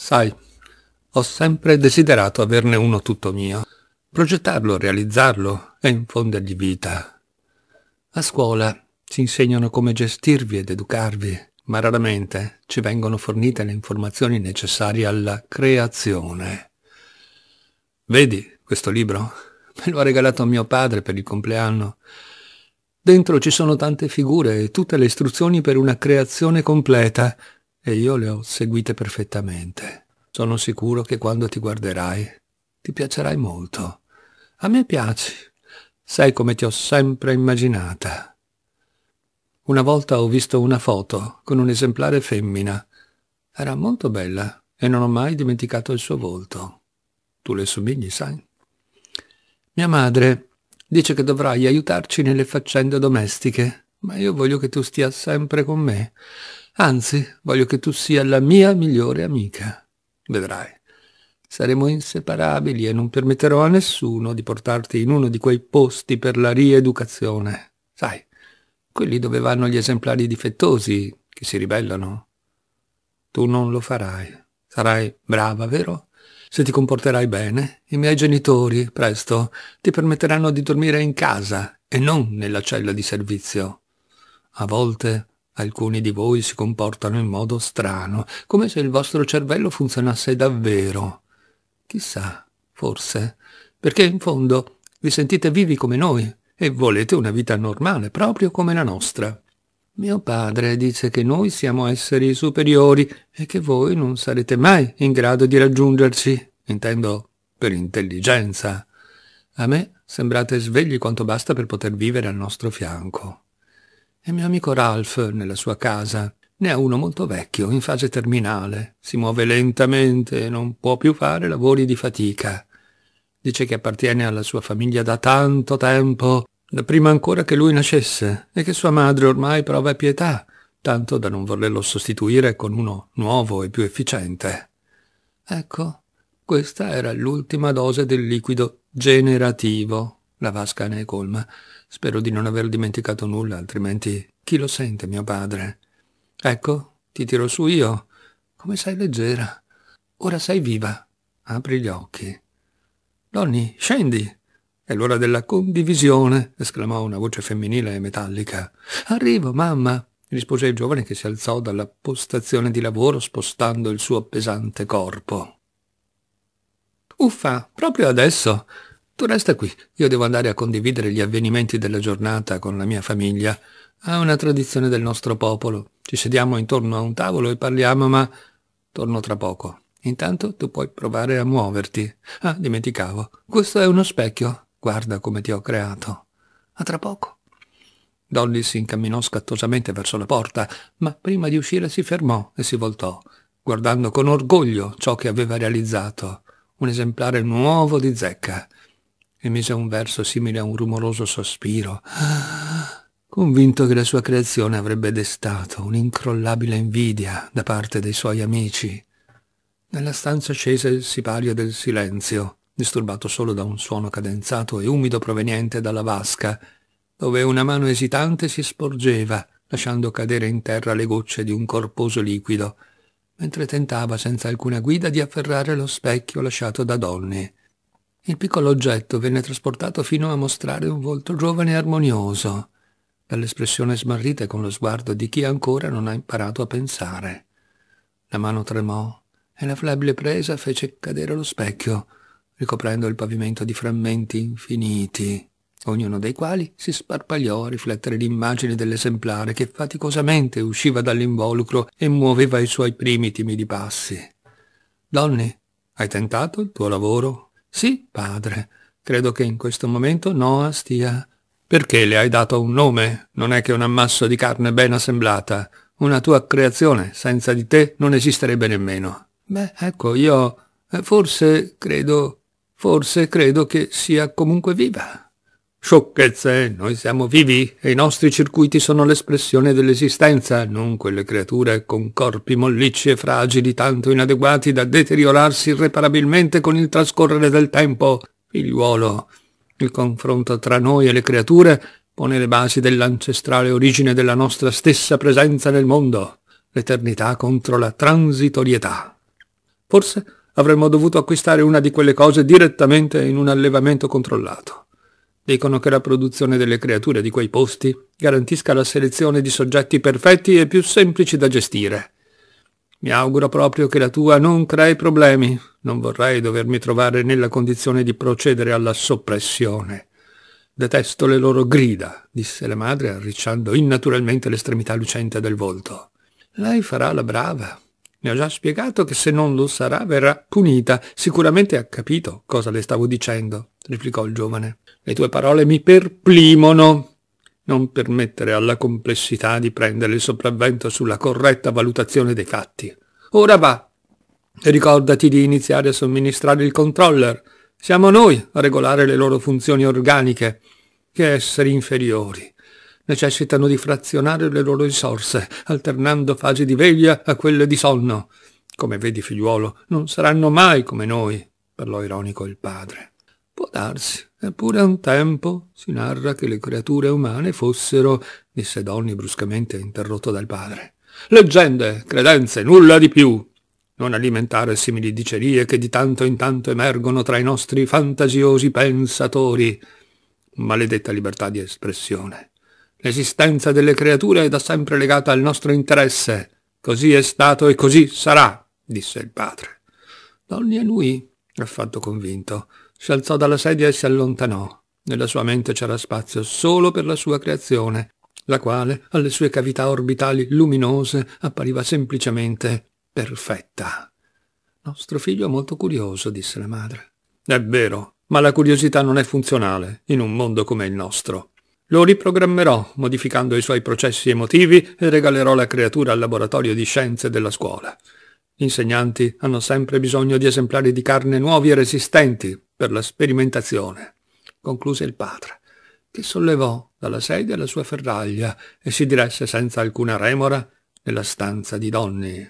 Sai, ho sempre desiderato averne uno tutto mio, progettarlo, realizzarlo e infondergli vita. A scuola ci insegnano come gestirvi ed educarvi, ma raramente ci vengono fornite le informazioni necessarie alla creazione. Vedi questo libro? Me lo ha regalato mio padre per il compleanno. Dentro ci sono tante figure e tutte le istruzioni per una creazione completa, e io le ho seguite perfettamente. Sono sicuro che quando ti guarderai ti piacerai molto. A me piaci. Sei come ti ho sempre immaginata. Una volta ho visto una foto con un esemplare femmina. Era molto bella e non ho mai dimenticato il suo volto. Tu le somigli, sai? Mia madre dice che dovrai aiutarci nelle faccende domestiche, ma io voglio che tu stia sempre con me. Anzi, voglio che tu sia la mia migliore amica. Vedrai. Saremo inseparabili e non permetterò a nessuno di portarti in uno di quei posti per la rieducazione. Sai, quelli dove vanno gli esemplari difettosi che si ribellano. Tu non lo farai. Sarai brava, vero? Se ti comporterai bene, i miei genitori, presto, ti permetteranno di dormire in casa e non nella cella di servizio. A volte Alcuni di voi si comportano in modo strano, come se il vostro cervello funzionasse davvero. Chissà, forse, perché in fondo vi sentite vivi come noi e volete una vita normale, proprio come la nostra. Mio padre dice che noi siamo esseri superiori e che voi non sarete mai in grado di raggiungerci, intendo per intelligenza. A me sembrate svegli quanto basta per poter vivere al nostro fianco. È mio amico Ralph nella sua casa. Ne ha uno molto vecchio, in fase terminale. Si muove lentamente e non può più fare lavori di fatica. Dice che appartiene alla sua famiglia da tanto tempo, da prima ancora che lui nascesse, e che sua madre ormai prova pietà, tanto da non volerlo sostituire con uno nuovo e più efficiente. Ecco, questa era l'ultima dose del liquido generativo la vasca ne è colma. Spero di non aver dimenticato nulla, altrimenti chi lo sente, mio padre? Ecco, ti tiro su io. Come sei leggera. Ora sei viva. Apri gli occhi. Donny, scendi. È l'ora della condivisione, esclamò una voce femminile e metallica. Arrivo, mamma, rispose il giovane che si alzò dalla postazione di lavoro spostando il suo pesante corpo. Uffa, proprio adesso. Tu resta qui, io devo andare a condividere gli avvenimenti della giornata con la mia famiglia. Ha una tradizione del nostro popolo. Ci sediamo intorno a un tavolo e parliamo, ma torno tra poco. Intanto tu puoi provare a muoverti. Ah, dimenticavo. Questo è uno specchio. Guarda come ti ho creato. A tra poco. Dolly si incamminò scattosamente verso la porta, ma prima di uscire si fermò e si voltò, guardando con orgoglio ciò che aveva realizzato. Un esemplare nuovo di zecca emise un verso simile a un rumoroso sospiro, convinto che la sua creazione avrebbe destato un'incrollabile invidia da parte dei suoi amici. Nella stanza scese il sipario del silenzio, disturbato solo da un suono cadenzato e umido proveniente dalla vasca, dove una mano esitante si sporgeva, lasciando cadere in terra le gocce di un corposo liquido, mentre tentava senza alcuna guida di afferrare lo specchio lasciato da Donny. Il piccolo oggetto venne trasportato fino a mostrare un volto giovane e armonioso, dall'espressione smarrita e con lo sguardo di chi ancora non ha imparato a pensare. La mano tremò e la flebile presa fece cadere lo specchio, ricoprendo il pavimento di frammenti infiniti, ognuno dei quali si sparpagliò a riflettere l'immagine dell'esemplare che faticosamente usciva dall'involucro e muoveva i suoi primi timidi passi. Donny, hai tentato il tuo lavoro? Sì, padre, credo che in questo momento Noah stia... Perché le hai dato un nome? Non è che un ammasso di carne ben assemblata. Una tua creazione, senza di te, non esisterebbe nemmeno. Beh, ecco, io... Eh, forse credo... Forse credo che sia comunque viva. Sciocchezze, eh? noi siamo vivi e i nostri circuiti sono l'espressione dell'esistenza, non quelle creature con corpi mollicci e fragili tanto inadeguati da deteriorarsi irreparabilmente con il trascorrere del tempo. Figliuolo, il confronto tra noi e le creature pone le basi dell'ancestrale origine della nostra stessa presenza nel mondo, l'eternità contro la transitorietà. Forse avremmo dovuto acquistare una di quelle cose direttamente in un allevamento controllato. Dicono che la produzione delle creature di quei posti garantisca la selezione di soggetti perfetti e più semplici da gestire. Mi auguro proprio che la tua non crei problemi. Non vorrei dovermi trovare nella condizione di procedere alla soppressione. Detesto le loro grida, disse la madre arricciando innaturalmente l'estremità lucente del volto. Lei farà la brava, ne ho già spiegato che se non lo sarà verrà punita. Sicuramente ha capito cosa le stavo dicendo, replicò il giovane. Le tue parole mi perplimono. Non permettere alla complessità di prendere il sopravvento sulla corretta valutazione dei fatti. Ora va. E ricordati di iniziare a somministrare il controller. Siamo noi a regolare le loro funzioni organiche. Che esseri inferiori necessitano di frazionare le loro risorse, alternando fasi di veglia a quelle di sonno. Come vedi, figliuolo, non saranno mai come noi, parlò ironico il padre. Può darsi, eppure a un tempo si narra che le creature umane fossero, disse Donny bruscamente interrotto dal padre. Leggende, credenze, nulla di più. Non alimentare simili dicerie che di tanto in tanto emergono tra i nostri fantasiosi pensatori. Maledetta libertà di espressione. L'esistenza delle creature è da sempre legata al nostro interesse. Così è stato e così sarà, disse il padre. Non è affatto convinto, si alzò dalla sedia e si allontanò. Nella sua mente c'era spazio solo per la sua creazione, la quale, alle sue cavità orbitali luminose, appariva semplicemente perfetta. Nostro figlio è molto curioso, disse la madre. È vero, ma la curiosità non è funzionale in un mondo come il nostro. Lo riprogrammerò, modificando i suoi processi emotivi e regalerò la creatura al laboratorio di scienze della scuola. Gli insegnanti hanno sempre bisogno di esemplari di carne nuovi e resistenti per la sperimentazione, concluse il padre, che sollevò dalla sedia la sua ferraglia e si diresse senza alcuna remora nella stanza di Donny.